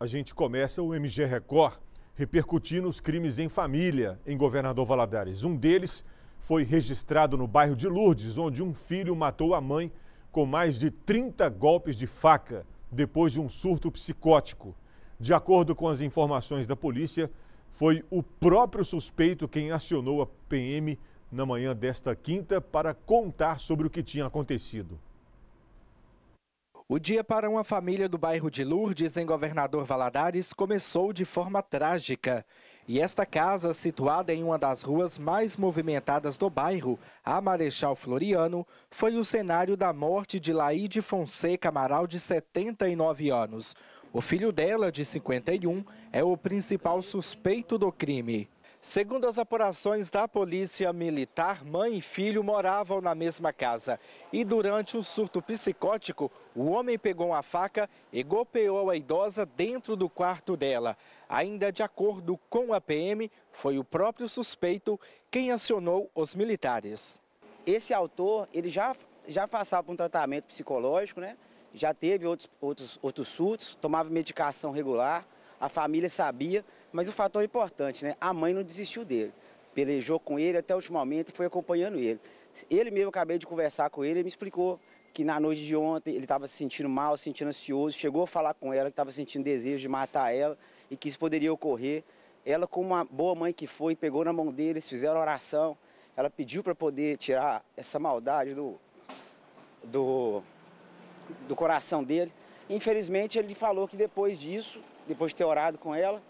a gente começa o MG Record repercutindo os crimes em família em Governador Valadares. Um deles foi registrado no bairro de Lourdes, onde um filho matou a mãe com mais de 30 golpes de faca depois de um surto psicótico. De acordo com as informações da polícia, foi o próprio suspeito quem acionou a PM na manhã desta quinta para contar sobre o que tinha acontecido. O dia para uma família do bairro de Lourdes, em Governador Valadares, começou de forma trágica. E esta casa, situada em uma das ruas mais movimentadas do bairro, a Marechal Floriano, foi o cenário da morte de Laide Fonseca Amaral, de 79 anos. O filho dela, de 51, é o principal suspeito do crime. Segundo as apurações da polícia militar, mãe e filho moravam na mesma casa. E durante um surto psicótico, o homem pegou uma faca e golpeou a idosa dentro do quarto dela. Ainda de acordo com a PM, foi o próprio suspeito quem acionou os militares. Esse autor, ele já, já passava por um tratamento psicológico, né? Já teve outros, outros, outros surtos, tomava medicação regular a família sabia, mas o fator importante, né? A mãe não desistiu dele. Pelejou com ele até o último momento e foi acompanhando ele. Ele mesmo, acabei de conversar com ele, ele me explicou que na noite de ontem ele estava se sentindo mal, se sentindo ansioso, chegou a falar com ela que estava sentindo desejo de matar ela e que isso poderia ocorrer. Ela, como uma boa mãe que foi, pegou na mão dele, eles fizeram oração, ela pediu para poder tirar essa maldade do, do, do coração dele. Infelizmente, ele falou que depois disso depois de ter orado com ela,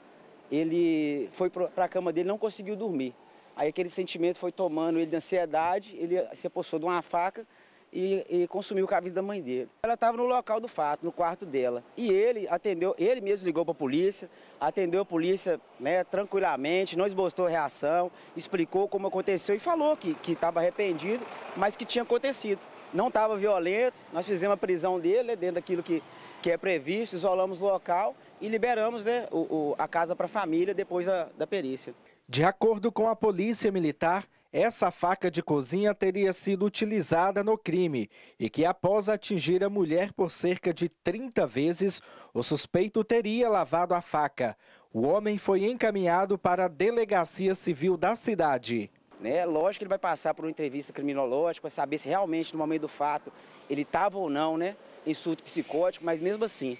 ele foi para a cama dele, não conseguiu dormir. Aí aquele sentimento foi tomando ele de ansiedade, ele se apossou de uma faca e, e consumiu o cabide da mãe dele. Ela estava no local do fato, no quarto dela. E ele atendeu, ele mesmo ligou para a polícia, atendeu a polícia né, tranquilamente, não esboçou reação, explicou como aconteceu e falou que estava arrependido, mas que tinha acontecido. Não estava violento, nós fizemos a prisão dele, né, dentro daquilo que que é previsto, isolamos o local e liberamos né, o, o, a casa para a família depois da, da perícia. De acordo com a Polícia Militar, essa faca de cozinha teria sido utilizada no crime e que, após atingir a mulher por cerca de 30 vezes, o suspeito teria lavado a faca. O homem foi encaminhado para a Delegacia Civil da cidade. É lógico que ele vai passar por uma entrevista criminológica para saber se realmente, no momento do fato, ele estava ou não né, em surto psicótico, mas mesmo assim,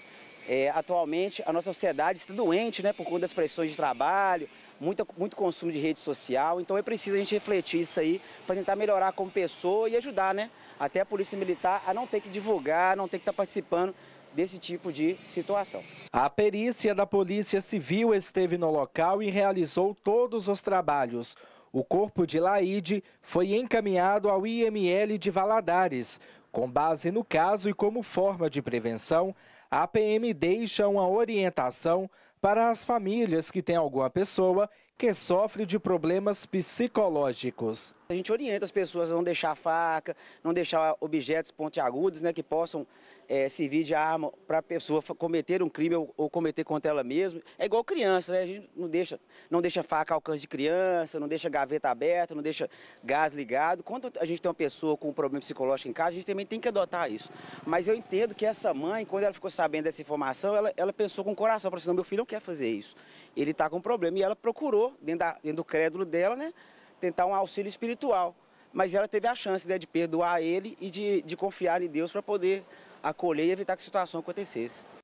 é, atualmente a nossa sociedade está doente né, por conta das pressões de trabalho, muito consumo de rede social, então é preciso a gente refletir isso aí para tentar melhorar como pessoa e ajudar né, até a Polícia Militar a não ter que divulgar, não ter que estar tá participando desse tipo de situação. A perícia da Polícia Civil esteve no local e realizou todos os trabalhos. O corpo de Laide foi encaminhado ao IML de Valadares, com base no caso e como forma de prevenção, a PM deixa uma orientação para as famílias que têm alguma pessoa que sofre de problemas psicológicos. A gente orienta as pessoas a não deixar faca, não deixar objetos pontiagudos né, que possam é, servir de arma para a pessoa cometer um crime ou, ou, cometer contra ela mesma. É igual criança, né? a gente não deixa, não deixa faca ao alcance de criança, não deixa gaveta aberta, não deixa gás ligado. Quando a gente tem uma pessoa com um problema psicológico em casa, a gente também tem que adotar isso. Mas eu entendo que essa mãe, quando ela ficou sabendo dessa informação, ela, ela pensou com o coração, para assim, meu filho não quer fazer isso. Ele está com um problema e ela procurou, dentro, da, dentro do crédulo dela, né, tentar um auxílio espiritual. Mas ela teve a chance né, de perdoar ele e de, de confiar em Deus para poder acolher e evitar que a situação acontecesse.